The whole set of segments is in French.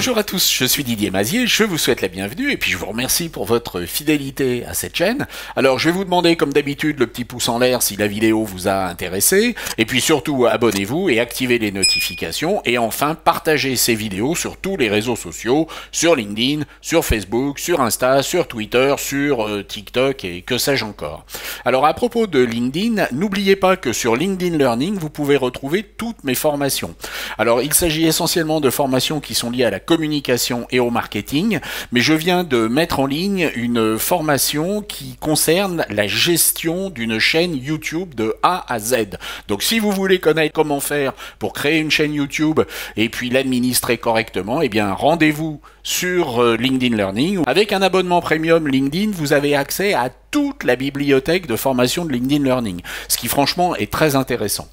Bonjour à tous, je suis Didier Mazier, je vous souhaite la bienvenue et puis je vous remercie pour votre fidélité à cette chaîne. Alors je vais vous demander comme d'habitude le petit pouce en l'air si la vidéo vous a intéressé et puis surtout abonnez-vous et activez les notifications et enfin partagez ces vidéos sur tous les réseaux sociaux, sur LinkedIn, sur Facebook, sur Insta, sur Twitter, sur euh, TikTok et que sais-je encore. Alors à propos de LinkedIn, n'oubliez pas que sur LinkedIn Learning vous pouvez retrouver toutes mes formations. Alors il s'agit essentiellement de formations qui sont liées à la communication et au marketing, mais je viens de mettre en ligne une formation qui concerne la gestion d'une chaîne YouTube de A à Z. Donc si vous voulez connaître comment faire pour créer une chaîne YouTube et puis l'administrer correctement, eh bien rendez-vous sur euh, LinkedIn Learning. Avec un abonnement premium LinkedIn, vous avez accès à toute la bibliothèque de formation de LinkedIn Learning, ce qui franchement est très intéressant.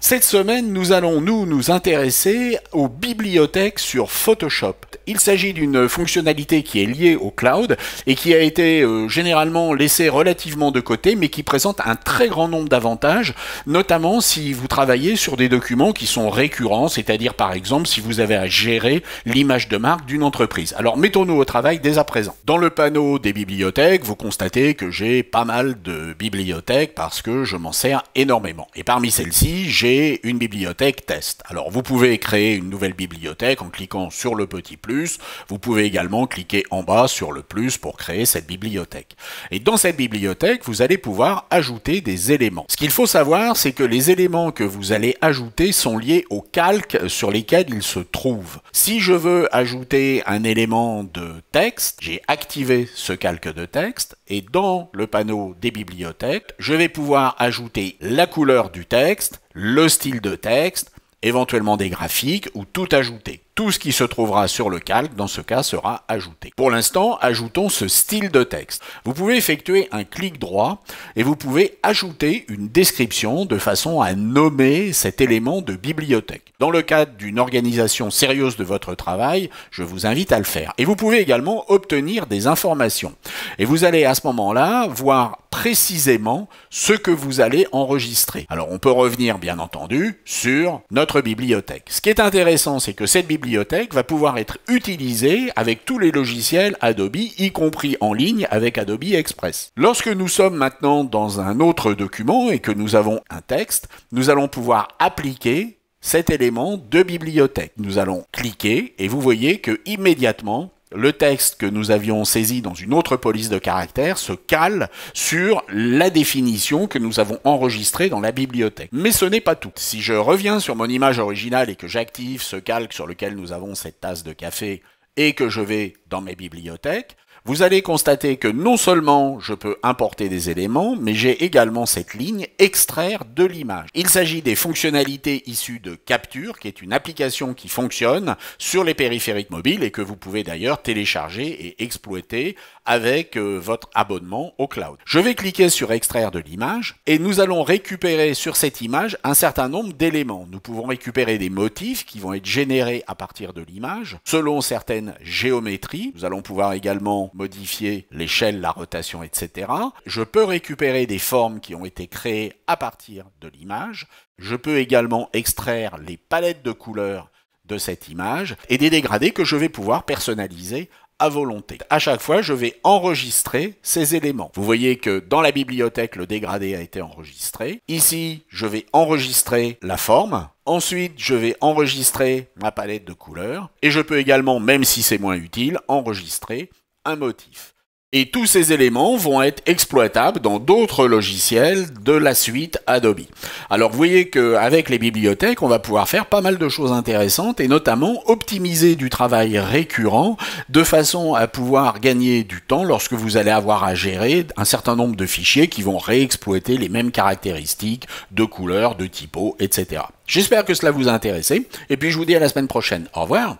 Cette semaine, nous allons nous, nous intéresser aux bibliothèques sur Photoshop. Il s'agit d'une fonctionnalité qui est liée au cloud et qui a été euh, généralement laissée relativement de côté, mais qui présente un très grand nombre d'avantages, notamment si vous travaillez sur des documents qui sont récurrents, c'est-à-dire par exemple si vous avez à gérer l'image de marque d'une entreprise. Alors mettons-nous au travail dès à présent. Dans le panneau des bibliothèques, vous constatez que j'ai pas mal de bibliothèques parce que je m'en sers énormément. Et parmi celles-ci, j'ai une bibliothèque test. Alors vous pouvez créer une nouvelle bibliothèque en cliquant sur le petit plus vous pouvez également cliquer en bas sur le plus pour créer cette bibliothèque. Et dans cette bibliothèque, vous allez pouvoir ajouter des éléments. Ce qu'il faut savoir, c'est que les éléments que vous allez ajouter sont liés aux calques sur lesquels ils se trouvent. Si je veux ajouter un élément de texte, j'ai activé ce calque de texte et dans le panneau des bibliothèques, je vais pouvoir ajouter la couleur du texte, le style de texte, éventuellement des graphiques ou tout ajouter. Tout ce qui se trouvera sur le calque, dans ce cas, sera ajouté. Pour l'instant, ajoutons ce style de texte. Vous pouvez effectuer un clic droit et vous pouvez ajouter une description de façon à nommer cet élément de bibliothèque. Dans le cadre d'une organisation sérieuse de votre travail, je vous invite à le faire. Et vous pouvez également obtenir des informations. Et vous allez à ce moment-là voir précisément ce que vous allez enregistrer. Alors on peut revenir bien entendu sur notre bibliothèque. Ce qui est intéressant, c'est que cette bibliothèque va pouvoir être utilisée avec tous les logiciels Adobe, y compris en ligne avec Adobe Express. Lorsque nous sommes maintenant dans un autre document et que nous avons un texte, nous allons pouvoir appliquer cet élément de bibliothèque. Nous allons cliquer et vous voyez que immédiatement le texte que nous avions saisi dans une autre police de caractère se cale sur la définition que nous avons enregistrée dans la bibliothèque. Mais ce n'est pas tout. Si je reviens sur mon image originale et que j'active ce calque sur lequel nous avons cette tasse de café et que je vais dans mes bibliothèques, vous allez constater que non seulement je peux importer des éléments, mais j'ai également cette ligne extraire de l'image. Il s'agit des fonctionnalités issues de Capture, qui est une application qui fonctionne sur les périphériques mobiles et que vous pouvez d'ailleurs télécharger et exploiter avec euh, votre abonnement au cloud. Je vais cliquer sur extraire de l'image et nous allons récupérer sur cette image un certain nombre d'éléments. Nous pouvons récupérer des motifs qui vont être générés à partir de l'image selon certaines géométries. Nous allons pouvoir également modifier l'échelle, la rotation, etc. Je peux récupérer des formes qui ont été créées à partir de l'image. Je peux également extraire les palettes de couleurs de cette image et des dégradés que je vais pouvoir personnaliser à volonté. À chaque fois, je vais enregistrer ces éléments. Vous voyez que dans la bibliothèque, le dégradé a été enregistré. Ici, je vais enregistrer la forme. Ensuite, je vais enregistrer ma palette de couleurs. Et je peux également, même si c'est moins utile, enregistrer un motif. Et tous ces éléments vont être exploitables dans d'autres logiciels de la suite Adobe. Alors vous voyez qu'avec les bibliothèques, on va pouvoir faire pas mal de choses intéressantes et notamment optimiser du travail récurrent de façon à pouvoir gagner du temps lorsque vous allez avoir à gérer un certain nombre de fichiers qui vont réexploiter les mêmes caractéristiques de couleurs, de typos, etc. J'espère que cela vous a intéressé et puis je vous dis à la semaine prochaine. Au revoir